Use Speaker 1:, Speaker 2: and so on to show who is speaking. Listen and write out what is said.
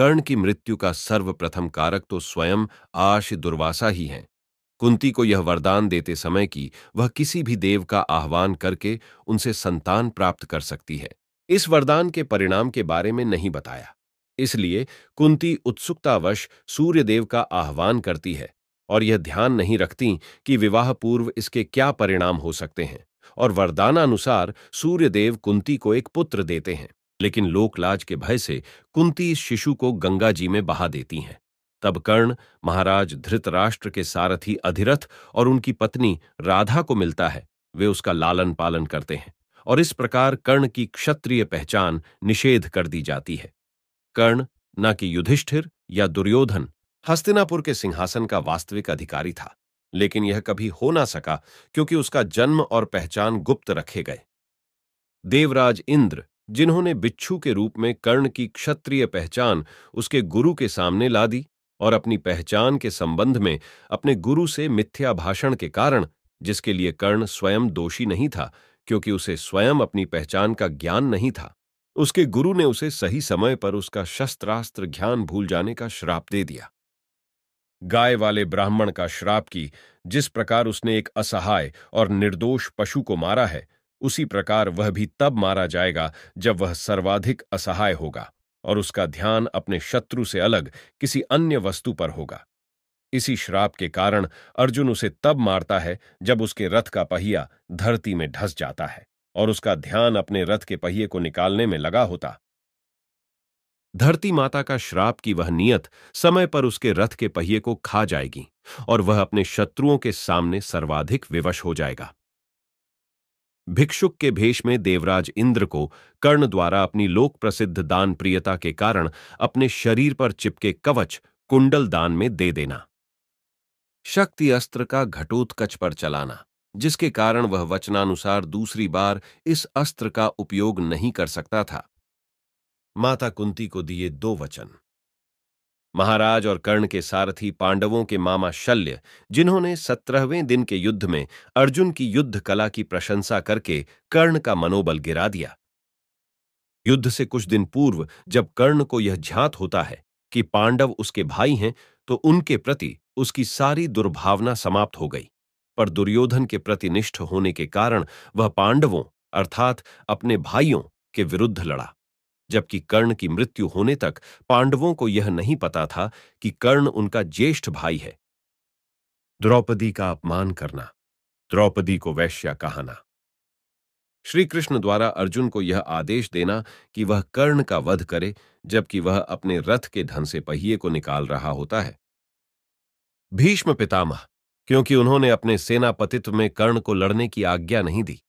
Speaker 1: कर्ण की मृत्यु का सर्वप्रथम कारक तो स्वयं आश दुर्वासा ही हैं कुंती को यह वरदान देते समय कि वह किसी भी देव का आह्वान करके उनसे संतान प्राप्त कर सकती है इस वरदान के परिणाम के बारे में नहीं बताया इसलिए कुंती उत्सुकतावश सूर्यदेव का आह्वान करती है और यह ध्यान नहीं रखती कि विवाह पूर्व इसके क्या परिणाम हो सकते हैं और वरदानानुसार सूर्यदेव कुंती को एक पुत्र देते हैं लेकिन लोकलाज के भय से कुंती इस शिशु को गंगा जी में बहा देती हैं तब कर्ण महाराज धृतराष्ट्र के सारथी अधिरथ और उनकी पत्नी राधा को मिलता है वे उसका लालन पालन करते हैं और इस प्रकार कर्ण की क्षत्रिय पहचान निषेध कर दी जाती है कर्ण न कि युधिष्ठिर या दुर्योधन हस्तिनापुर के सिंहासन का वास्तविक अधिकारी था लेकिन यह कभी हो ना सका क्योंकि उसका जन्म और पहचान गुप्त रखे गए देवराज इंद्र जिन्होंने बिच्छू के रूप में कर्ण की क्षत्रिय पहचान उसके गुरु के सामने ला दी और अपनी पहचान के संबंध में अपने गुरु से मिथ्या भाषण के कारण जिसके लिए कर्ण स्वयं दोषी नहीं था क्योंकि उसे स्वयं अपनी पहचान का ज्ञान नहीं था उसके गुरु ने उसे सही समय पर उसका शस्त्रास्त्र ज्ञान भूल जाने का श्राप दे दिया गाय वाले ब्राह्मण का श्राप की जिस प्रकार उसने एक असहाय और निर्दोष पशु को मारा है उसी प्रकार वह भी तब मारा जाएगा जब वह सर्वाधिक असहाय होगा और उसका ध्यान अपने शत्रु से अलग किसी अन्य वस्तु पर होगा इसी श्राप के कारण अर्जुन उसे तब मारता है जब उसके रथ का पहिया धरती में ढस जाता है और उसका ध्यान अपने रथ के पहिए को निकालने में लगा होता धरती माता का श्राप की वह नियत समय पर उसके रथ के पहिए को खा जाएगी और वह अपने शत्रुओं के सामने सर्वाधिक विवश हो जाएगा भिक्षुक के भेष में देवराज इंद्र को कर्ण द्वारा अपनी लोक प्रसिद्ध दान प्रियता के कारण अपने शरीर पर चिपके कवच कुंडल दान में दे देना शक्ति अस्त्र का घटोत्कच पर चलाना जिसके कारण वह वचनानुसार दूसरी बार इस अस्त्र का उपयोग नहीं कर सकता था माता कुंती को दिए दो वचन महाराज और कर्ण के सारथी पांडवों के मामा शल्य जिन्होंने सत्रहवें दिन के युद्ध में अर्जुन की युद्ध कला की प्रशंसा करके कर्ण का मनोबल गिरा दिया युद्ध से कुछ दिन पूर्व जब कर्ण को यह झात होता है कि पांडव उसके भाई हैं तो उनके प्रति उसकी सारी दुर्भावना समाप्त हो गई पर दुर्योधन के प्रति निष्ठ होने के कारण वह पांडवों अर्थात अपने भाइयों के विरुद्ध लड़ा जबकि कर्ण की मृत्यु होने तक पांडवों को यह नहीं पता था कि कर्ण उनका ज्येष्ठ भाई है द्रौपदी का अपमान करना द्रौपदी को वैश्या कहाना श्री कृष्ण द्वारा अर्जुन को यह आदेश देना कि वह कर्ण का वध करे जबकि वह अपने रथ के धन से पहिए को निकाल रहा होता है भीष्म पितामह क्योंकि उन्होंने अपने सेनापतित्व में कर्ण को लड़ने की आज्ञा नहीं दी